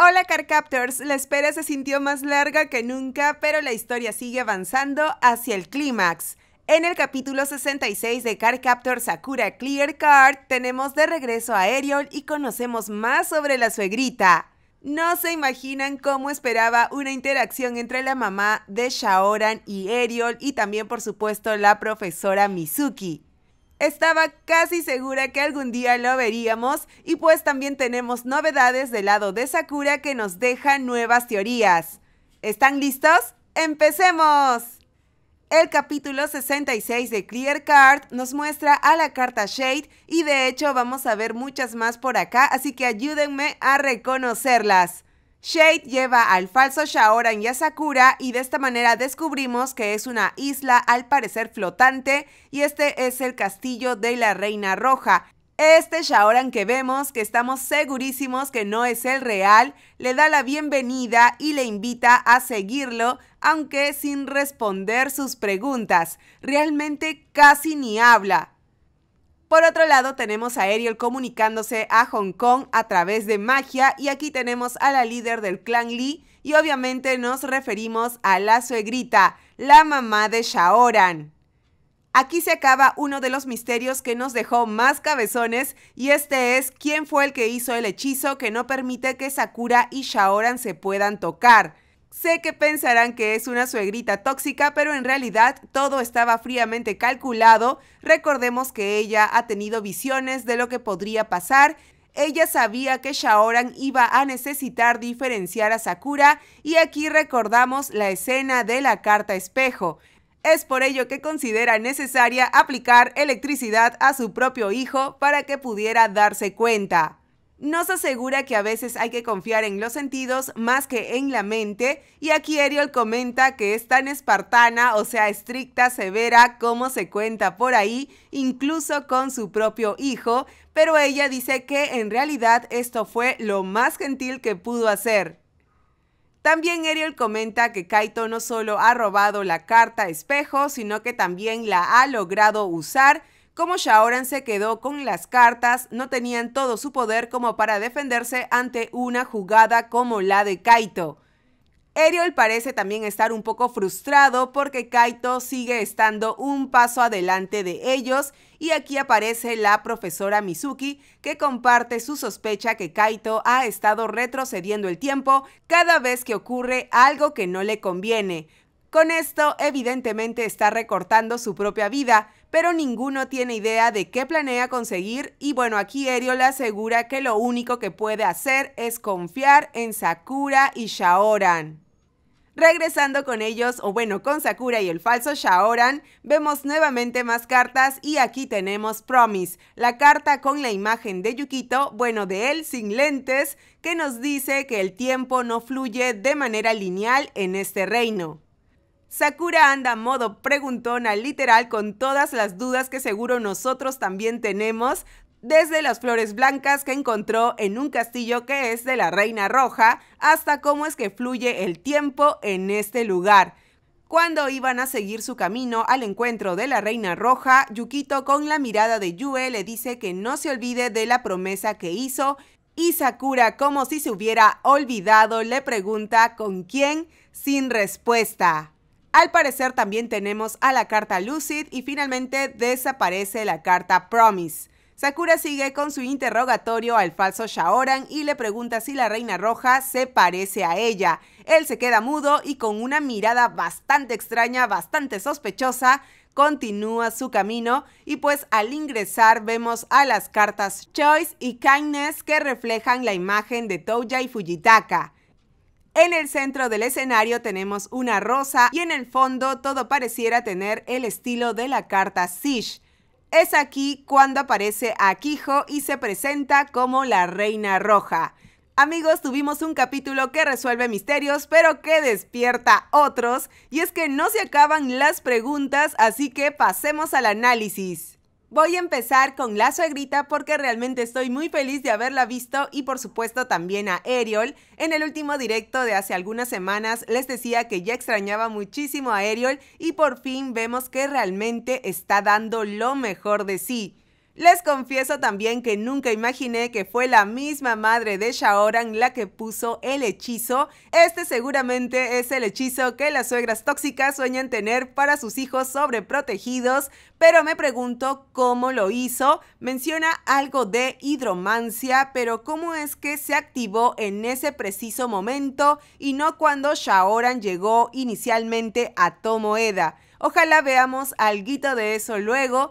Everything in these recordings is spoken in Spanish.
Hola Captors, la espera se sintió más larga que nunca, pero la historia sigue avanzando hacia el clímax. En el capítulo 66 de Captors Sakura Clear Card tenemos de regreso a Ariel y conocemos más sobre la suegrita. No se imaginan cómo esperaba una interacción entre la mamá de Shaoran y Ariel y también por supuesto la profesora Mizuki. Estaba casi segura que algún día lo veríamos y pues también tenemos novedades del lado de Sakura que nos dejan nuevas teorías. ¿Están listos? ¡Empecemos! El capítulo 66 de Clear Card nos muestra a la carta Shade y de hecho vamos a ver muchas más por acá, así que ayúdenme a reconocerlas. Shade lleva al falso Shaoran y a Sakura y de esta manera descubrimos que es una isla al parecer flotante y este es el castillo de la Reina Roja. Este Shaoran que vemos, que estamos segurísimos que no es el real, le da la bienvenida y le invita a seguirlo, aunque sin responder sus preguntas. Realmente casi ni habla. Por otro lado, tenemos a Ariel comunicándose a Hong Kong a través de magia y aquí tenemos a la líder del clan Lee y obviamente nos referimos a la suegrita, la mamá de Shaoran. Aquí se acaba uno de los misterios que nos dejó más cabezones y este es quién fue el que hizo el hechizo que no permite que Sakura y Shaoran se puedan tocar. Sé que pensarán que es una suegrita tóxica, pero en realidad todo estaba fríamente calculado. Recordemos que ella ha tenido visiones de lo que podría pasar. Ella sabía que Shaoran iba a necesitar diferenciar a Sakura y aquí recordamos la escena de la carta espejo. Es por ello que considera necesaria aplicar electricidad a su propio hijo para que pudiera darse cuenta nos asegura que a veces hay que confiar en los sentidos más que en la mente y aquí Ariel comenta que es tan espartana, o sea, estricta, severa como se cuenta por ahí, incluso con su propio hijo, pero ella dice que en realidad esto fue lo más gentil que pudo hacer. También Ariel comenta que Kaito no solo ha robado la carta espejo, sino que también la ha logrado usar como Shaoran se quedó con las cartas, no tenían todo su poder como para defenderse ante una jugada como la de Kaito. Ariel parece también estar un poco frustrado porque Kaito sigue estando un paso adelante de ellos y aquí aparece la profesora Mizuki que comparte su sospecha que Kaito ha estado retrocediendo el tiempo cada vez que ocurre algo que no le conviene. Con esto evidentemente está recortando su propia vida, pero ninguno tiene idea de qué planea conseguir y bueno, aquí le asegura que lo único que puede hacer es confiar en Sakura y Shaoran. Regresando con ellos, o bueno, con Sakura y el falso Shaoran, vemos nuevamente más cartas y aquí tenemos Promise, la carta con la imagen de Yukito, bueno, de él sin lentes, que nos dice que el tiempo no fluye de manera lineal en este reino. Sakura anda modo preguntona literal con todas las dudas que seguro nosotros también tenemos, desde las flores blancas que encontró en un castillo que es de la Reina Roja, hasta cómo es que fluye el tiempo en este lugar. Cuando iban a seguir su camino al encuentro de la Reina Roja, Yukito con la mirada de Yue le dice que no se olvide de la promesa que hizo y Sakura, como si se hubiera olvidado, le pregunta con quién sin respuesta. Al parecer también tenemos a la carta Lucid y finalmente desaparece la carta Promise. Sakura sigue con su interrogatorio al falso Shaoran y le pregunta si la Reina Roja se parece a ella. Él se queda mudo y con una mirada bastante extraña, bastante sospechosa, continúa su camino y pues al ingresar vemos a las cartas Choice y Kindness que reflejan la imagen de Touya y Fujitaka. En el centro del escenario tenemos una rosa y en el fondo todo pareciera tener el estilo de la carta Sish. Es aquí cuando aparece Akijo y se presenta como la Reina Roja. Amigos, tuvimos un capítulo que resuelve misterios, pero que despierta otros, y es que no se acaban las preguntas, así que pasemos al análisis. Voy a empezar con la suegrita porque realmente estoy muy feliz de haberla visto y por supuesto también a Ariel. En el último directo de hace algunas semanas les decía que ya extrañaba muchísimo a Ariel y por fin vemos que realmente está dando lo mejor de sí. Les confieso también que nunca imaginé que fue la misma madre de Shaoran la que puso el hechizo. Este seguramente es el hechizo que las suegras tóxicas sueñan tener para sus hijos sobreprotegidos, pero me pregunto cómo lo hizo. Menciona algo de hidromancia, pero cómo es que se activó en ese preciso momento y no cuando Shaoran llegó inicialmente a Tomoeda. Ojalá veamos algo de eso luego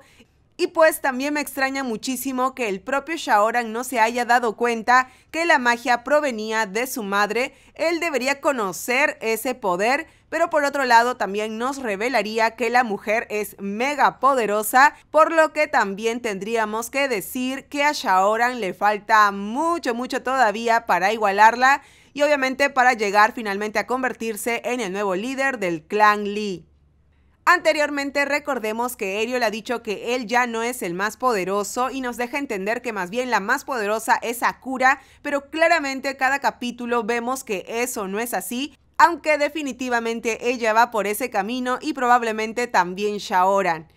y pues también me extraña muchísimo que el propio Shaoran no se haya dado cuenta que la magia provenía de su madre. Él debería conocer ese poder, pero por otro lado también nos revelaría que la mujer es mega poderosa, por lo que también tendríamos que decir que a Shaoran le falta mucho, mucho todavía para igualarla y obviamente para llegar finalmente a convertirse en el nuevo líder del clan Lee. Anteriormente recordemos que Eriol ha dicho que él ya no es el más poderoso y nos deja entender que más bien la más poderosa es Akura, pero claramente cada capítulo vemos que eso no es así, aunque definitivamente ella va por ese camino y probablemente también Shaoran.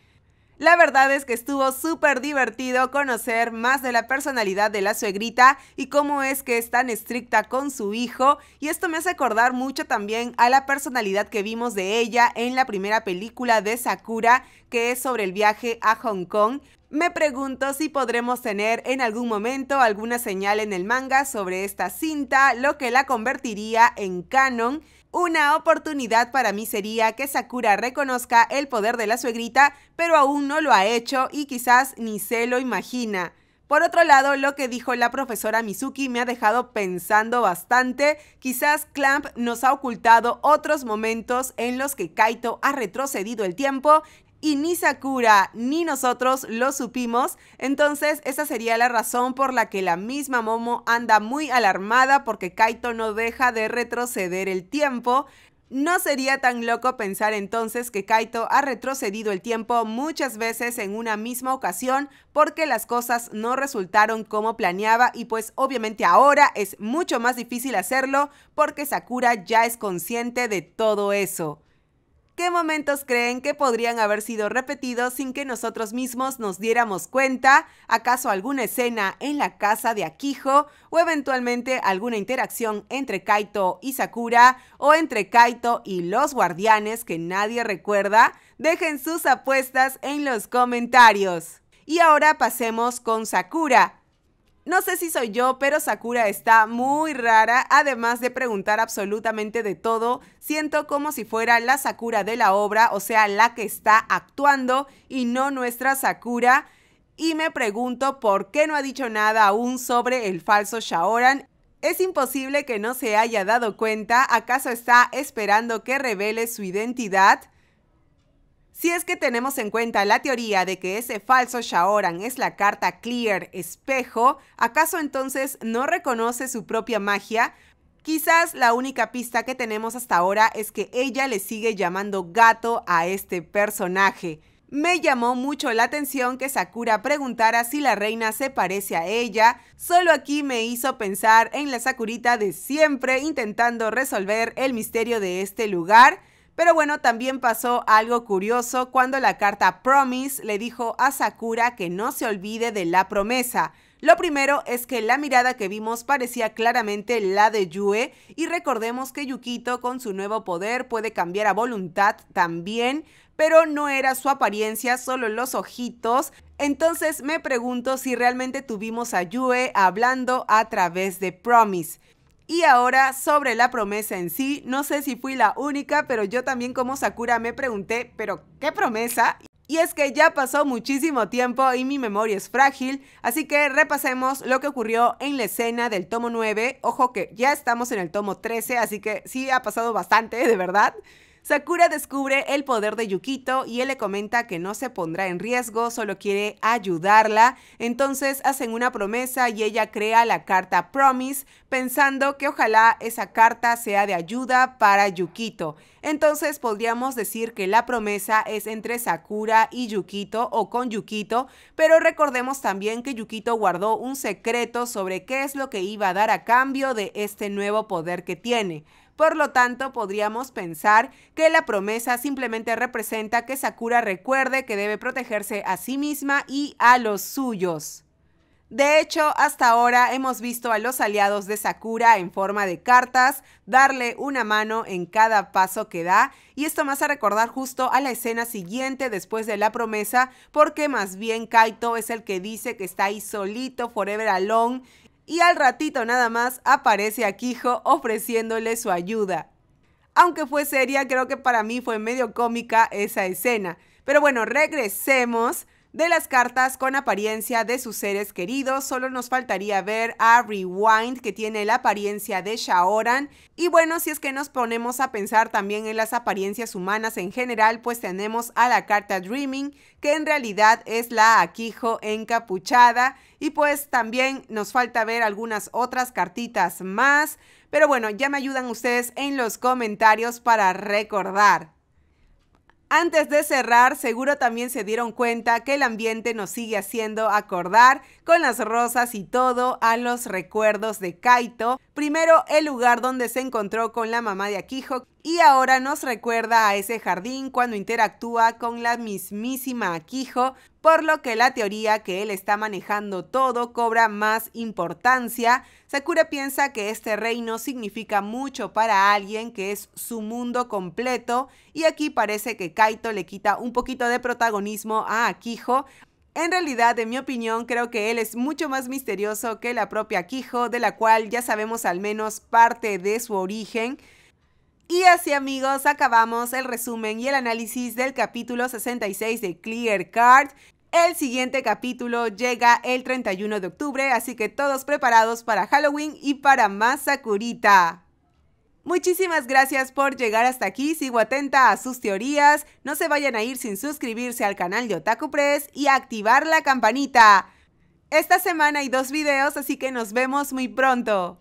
La verdad es que estuvo súper divertido conocer más de la personalidad de la suegrita y cómo es que es tan estricta con su hijo y esto me hace acordar mucho también a la personalidad que vimos de ella en la primera película de Sakura que es sobre el viaje a Hong Kong. Me pregunto si podremos tener en algún momento alguna señal en el manga sobre esta cinta, lo que la convertiría en canon una oportunidad para mí sería que Sakura reconozca el poder de la suegrita, pero aún no lo ha hecho y quizás ni se lo imagina. Por otro lado, lo que dijo la profesora Mizuki me ha dejado pensando bastante. Quizás Clamp nos ha ocultado otros momentos en los que Kaito ha retrocedido el tiempo y ni Sakura ni nosotros lo supimos, entonces esa sería la razón por la que la misma Momo anda muy alarmada porque Kaito no deja de retroceder el tiempo. No sería tan loco pensar entonces que Kaito ha retrocedido el tiempo muchas veces en una misma ocasión porque las cosas no resultaron como planeaba y pues obviamente ahora es mucho más difícil hacerlo porque Sakura ya es consciente de todo eso. ¿Qué momentos creen que podrían haber sido repetidos sin que nosotros mismos nos diéramos cuenta? ¿Acaso alguna escena en la casa de Akijo? ¿O eventualmente alguna interacción entre Kaito y Sakura? ¿O entre Kaito y los guardianes que nadie recuerda? Dejen sus apuestas en los comentarios. Y ahora pasemos con Sakura. No sé si soy yo, pero Sakura está muy rara, además de preguntar absolutamente de todo, siento como si fuera la Sakura de la obra, o sea, la que está actuando y no nuestra Sakura. Y me pregunto por qué no ha dicho nada aún sobre el falso Shaoran. Es imposible que no se haya dado cuenta, ¿acaso está esperando que revele su identidad? Si es que tenemos en cuenta la teoría de que ese falso Shaoran es la carta Clear espejo, ¿acaso entonces no reconoce su propia magia? Quizás la única pista que tenemos hasta ahora es que ella le sigue llamando gato a este personaje. Me llamó mucho la atención que Sakura preguntara si la reina se parece a ella. Solo aquí me hizo pensar en la Sakurita de siempre intentando resolver el misterio de este lugar. Pero bueno, también pasó algo curioso cuando la carta Promise le dijo a Sakura que no se olvide de la promesa. Lo primero es que la mirada que vimos parecía claramente la de Yue y recordemos que Yukito con su nuevo poder puede cambiar a voluntad también, pero no era su apariencia, solo los ojitos. Entonces me pregunto si realmente tuvimos a Yue hablando a través de Promise. Y ahora sobre la promesa en sí, no sé si fui la única, pero yo también como Sakura me pregunté, pero ¿qué promesa? Y es que ya pasó muchísimo tiempo y mi memoria es frágil, así que repasemos lo que ocurrió en la escena del tomo 9. Ojo que ya estamos en el tomo 13, así que sí ha pasado bastante, de verdad. Sakura descubre el poder de Yukito y él le comenta que no se pondrá en riesgo, solo quiere ayudarla. Entonces hacen una promesa y ella crea la carta Promise, pensando que ojalá esa carta sea de ayuda para Yukito. Entonces podríamos decir que la promesa es entre Sakura y Yukito o con Yukito, pero recordemos también que Yukito guardó un secreto sobre qué es lo que iba a dar a cambio de este nuevo poder que tiene. Por lo tanto, podríamos pensar que la promesa simplemente representa que Sakura recuerde que debe protegerse a sí misma y a los suyos. De hecho, hasta ahora hemos visto a los aliados de Sakura en forma de cartas darle una mano en cada paso que da, y esto más a recordar justo a la escena siguiente después de la promesa, porque más bien Kaito es el que dice que está ahí solito, forever alone, y al ratito nada más aparece aquijo ofreciéndole su ayuda. Aunque fue seria, creo que para mí fue medio cómica esa escena. Pero bueno, regresemos de las cartas con apariencia de sus seres queridos, solo nos faltaría ver a Rewind, que tiene la apariencia de Shaoran. Y bueno, si es que nos ponemos a pensar también en las apariencias humanas en general, pues tenemos a la carta Dreaming, que en realidad es la Aquijo encapuchada. Y pues también nos falta ver algunas otras cartitas más. Pero bueno, ya me ayudan ustedes en los comentarios para recordar. Antes de cerrar, seguro también se dieron cuenta que el ambiente nos sigue haciendo acordar con las rosas y todo a los recuerdos de Kaito. Primero, el lugar donde se encontró con la mamá de Akijo, y ahora nos recuerda a ese jardín cuando interactúa con la mismísima Quijo, por lo que la teoría que él está manejando todo cobra más importancia. Sakura piensa que este reino significa mucho para alguien que es su mundo completo y aquí parece que Kaito le quita un poquito de protagonismo a Akiho, en realidad, en mi opinión, creo que él es mucho más misterioso que la propia Quijo, de la cual ya sabemos al menos parte de su origen. Y así amigos, acabamos el resumen y el análisis del capítulo 66 de Clear Card. El siguiente capítulo llega el 31 de octubre, así que todos preparados para Halloween y para más Sakurita. Muchísimas gracias por llegar hasta aquí, sigo atenta a sus teorías, no se vayan a ir sin suscribirse al canal de Otaku Press y activar la campanita. Esta semana hay dos videos, así que nos vemos muy pronto.